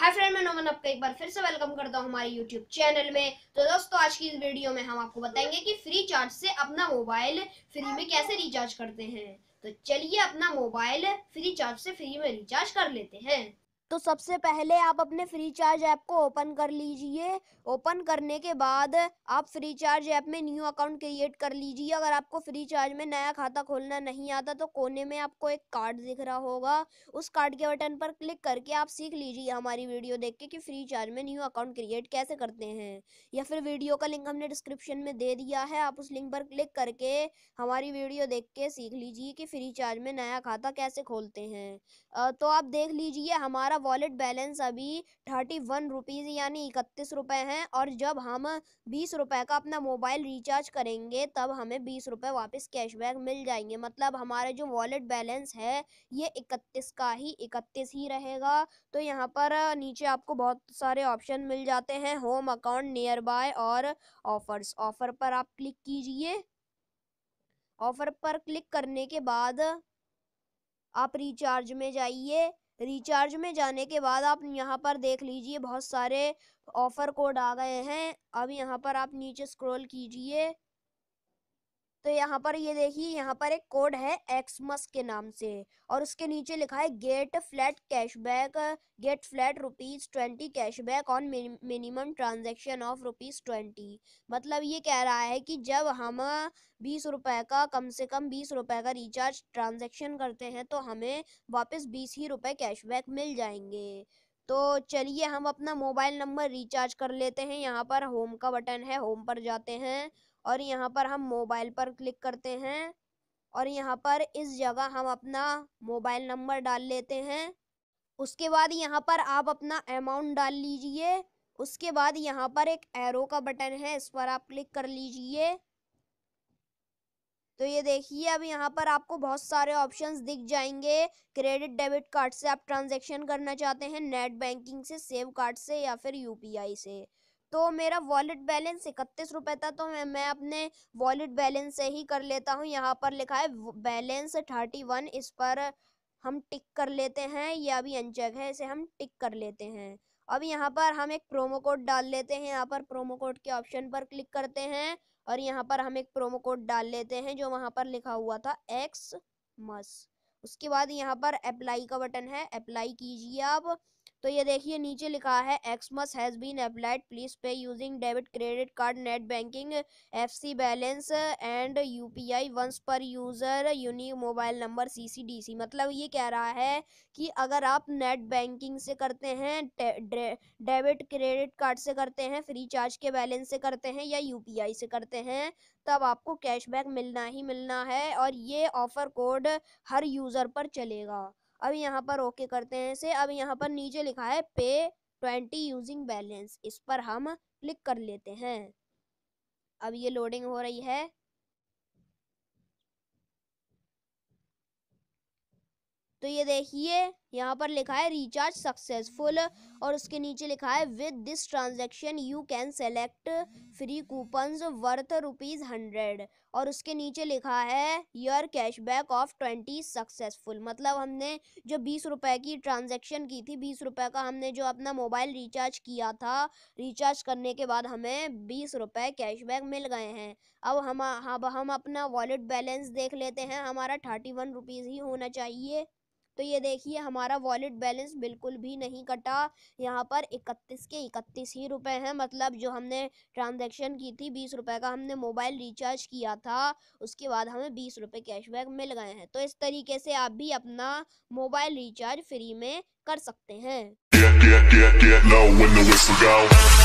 hi friend मैं नोमन आपका एक बार फिर से वेलकम करता हूँ हमारे यूट्यूब चैनल में तो दोस्तों आज की इस वीडियो में हम आपको बताएंगे कि फ्री चार्ज से अपना मोबाइल फ्री में कैसे रिचार्ज करते हैं तो चलिए अपना मोबाइल फ्री चार्ज से फ्री में रिचार्ज कर लेते हैं तो सबसे पहले आप अपने फ्री चार्ज ऐप को ओपन कर लीजिए ओपन करने के बाद आप फ्री चार्ज ऐप में न्यू अकाउंट क्रिएट कर लीजिए अगर आपको फ्री चार्ज में नया खाता खोलना नहीं आता तो कोने में आपको एक कार्ड दिख रहा होगा उस कार्ड के बटन पर क्लिक करके आप सीख लीजिए हमारी वीडियो देख के कि फ्री चार्ज में न्यू अकाउंट क्रिएट कैसे करते हैं या फिर वीडियो का लिंक हमने डिस्क्रिप्शन में दे दिया है आप उस लिंक पर क्लिक करके हमारी वीडियो देख के सीख लीजिए कि फ्री चार्ज में नया खाता कैसे खोलते हैं तो आप देख लीजिए हमारा वॉलेट बैलेंस अभी थर्टी वन रुपीज़ यानी इकतीस रुपए हैं और जब हम बीस रुपए का अपना मोबाइल रिचार्ज करेंगे तब हमें बीस रुपए वापस कैशबैक मिल जाएंगे मतलब हमारे जो वॉलेट बैलेंस है ये इकतीस का ही इकतीस ही रहेगा तो यहाँ पर नीचे आपको बहुत सारे ऑप्शन मिल जाते हैं होम अकाउंट नियर बाय और ऑफर्स ऑफ़र पर आप क्लिक कीजिए ऑफ़र पर क्लिक करने के बाद आप रिचार्ज में जाइए रिचार्ज में जाने के बाद आप यहाँ पर देख लीजिए बहुत सारे ऑफ़र कोड आ गए हैं अब यहाँ पर आप नीचे स्क्रॉल कीजिए तो यहाँ पर ये देखिए यहाँ पर एक कोड है एक्समस के नाम से और उसके नीचे लिखा है get flat cashback get flat rupees twenty cashback on minimum transaction of rupees twenty मतलब ये कह रहा है कि जब हम बीस रुपए का कम से कम बीस रुपए का रिचार्ज ट्रांजैक्शन करते हैं तो हमें वापस बीस ही रुपए कैशबैक मिल जाएंगे तो चलिए हम अपना मोबाइल नंबर रिचार्ज कर लेते हैं यहाँ पर होम का बटन है होम पर जाते हैं और यहाँ पर हम मोबाइल पर क्लिक करते हैं और यहाँ पर इस जगह हम अपना मोबाइल नंबर डाल लेते हैं उसके बाद यहाँ पर आप अपना अमाउंट डाल लीजिए उसके बाद यहाँ पर एक एरो का बटन है इस पर आप क्लिक कर लीजिए तो ये देखिए अब यहाँ पर आपको बहुत सारे ऑप्शंस दिख जाएंगे क्रेडिट डेबिट कार्ड से आप ट्रांजैक्शन करना चाहते हैं नेट बैंकिंग से सेव कार्ड से या फिर यूपीआई से तो मेरा वॉलेट बैलेंस इकतीस रुपये था तो मैं मैं अपने वॉलेट बैलेंस से ही कर लेता हूँ यहाँ पर लिखा है बैलेंस थर्टी वन इस पर हम टिक कर लेते हैं या भी अनचेक है इसे हम टिक कर लेते हैं अब यहाँ पर हम एक प्रोमो कोड डाल लेते हैं यहाँ पर प्रोमो कोड के ऑप्शन पर क्लिक करते हैं और यहाँ पर हम एक प्रोमो कोड डाल लेते हैं जो वहाँ पर लिखा हुआ था एक्स मस उसके बाद यहाँ पर अप्लाई का बटन है अप्लाई कीजिए आप तो ये देखिए नीचे लिखा है Xmas has been applied please pay using debit credit card net banking FC balance and UPI once per user unique mobile number CCDC मतलब ये कह रहा है कि अगर आप नेट बैंकिंग से करते हैं डेबिट क्रेडिट कार्ड से करते हैं फ्री चार्ज के बैलेंस से करते हैं या यू से करते हैं तब आपको कैशबैक मिलना ही मिलना है और ये ऑफ़र कोड हर यूज़र पर चलेगा अब यहाँ पर ओके करते हैं इसे अब यहाँ पर नीचे लिखा है पे ट्वेंटी यूजिंग बैलेंस इस पर हम क्लिक कर लेते हैं अब ये लोडिंग हो रही है तो ये देखिए यहाँ पर लिखा है रिचार्ज सक्सेसफुल और उसके नीचे लिखा है with this transaction you can select free coupons worth rupees hundred और उसके नीचे लिखा है your cashback of twenty successful मतलब हमने जो बीस रुपए की ट्रांजैक्शन की थी बीस रुपए का हमने जो अपना मोबाइल रिचार्ज किया था रिचार्ज करने के बाद हमें बीस रुपए कैशबैक मिल गए हैं अब हम अब हम अपना वॉलेट बैलेंस देख लेते हैं हमारा थर्टी वन रुपीज़ ही होना चाहिए तो ये देखिए हमारा वॉलेट बैलेंस बिल्कुल भी नहीं कटा यहाँ पर इकतीस के इकतीस ही रुपए हैं मतलब जो हमने ट्रांजेक्शन की थी बीस रुपए का हमने मोबाइल रिचार्ज किया था उसके बाद हमें बीस रुपए कैशबैक मिल गए हैं तो इस तरीके से आप भी अपना मोबाइल रिचार्ज फ्री में कर सकते हैं